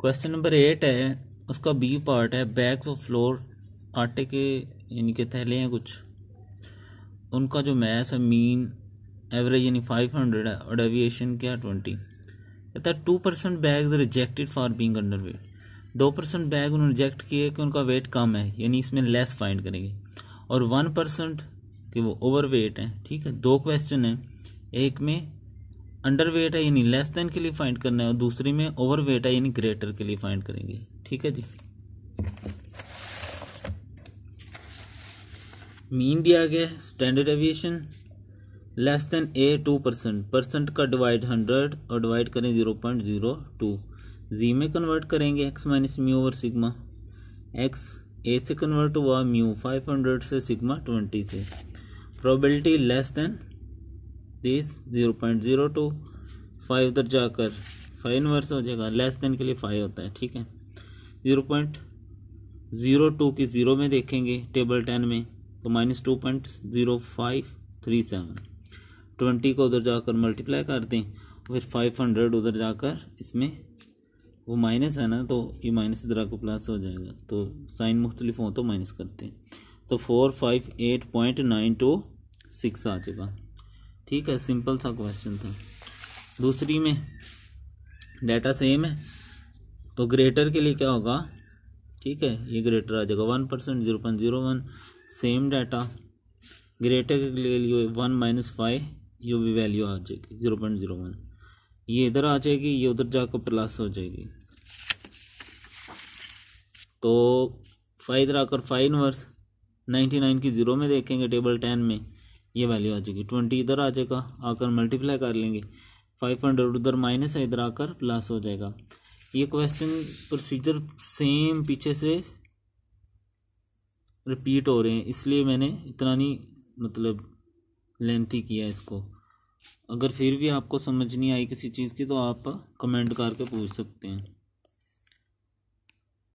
question number eight है उसका B part है बैग्स ऑफ फ्लोर आटे के यानी के थैले हैं कुछ उनका जो मैस है मीन एवरेज यानी फाइव हंड्रेड है और एविएशन क्या ट्वेंटी कहता है two percent bag rejected for being under weight दो परसेंट बैग उन्होंने रिजेक्ट किए कि उनका वेट कम है यानी इसमें लेस फाइंड करेंगे और वन परसेंट कि वो ओवर वेट हैं ठीक है दो क्वेश्चन हैं एक में अंडर वेट है यानी लेस देन के लिए फाइंड करना है और दूसरी में ओवर वेट है यानी ग्रेटर के लिए फाइंड करेंगे ठीक है जी मीन दिया गया standard deviation less than A two percent percent का डिवाइड हंड्रेड और डिवाइड करें zero point zero two Z में कन्वर्ट करेंगे X minus mu over sigma X A से कन्वर्ट हुआ म्यू फाइव हंड्रेड से सिग्मा ट्वेंटी से probability less than this zero point zero two five उधर जाकर फाइव इनवर्स हो जाएगा लेस देन के लिए फाइव होता है ठीक है ज़ीरो पॉइंट ज़ीरो टू की ज़ीरो में देखेंगे टेबल टेन में तो minus two point zero five three seven twenty को उधर जाकर मल्टीप्लाई कर दें फिर फाइव हंड्रेड उधर जाकर इसमें वो माइनस है ना तो ये माइनस इधर आकर प्लस हो जाएगा तो साइन मुख्तलिफ हो तो माइनस करते हैं तो four five eight point nine two six आ जाएगा ठीक है सिंपल सा क्वेश्चन था दूसरी में डाटा सेम है तो ग्रेटर के लिए क्या होगा ठीक है ये ग्रेटर आ जाएगा one percent zero point zero one same data greater के लिए वन माइनस फाइव यू भी वैल्यू आ जाएगी जीरो पॉइंट जीरो वन ये इधर आ जाएगी ये उधर जाकर प्लस हो जाएगी तो फाइव इधर आकर फाइव इनवर्स नाइन्टी नाइन की ज़ीरो में देखेंगे टेबल टेन में ये वैल्यू आ जाएगी ट्वेंटी इधर आ जाएगा आकर मल्टीप्लाई कर लेंगे फाइव हंड्रेड उधर माइनस है इधर आकर प्लस हो जाएगा ये क्वेश्चन प्रोसीजर सेम पीछे से रिपीट हो रहे हैं इसलिए मैंने इतना नहीं मतलब लेंथी किया इसको अगर फिर भी आपको समझ नहीं आई किसी चीज़ की तो आप कमेंट करके पूछ सकते हैं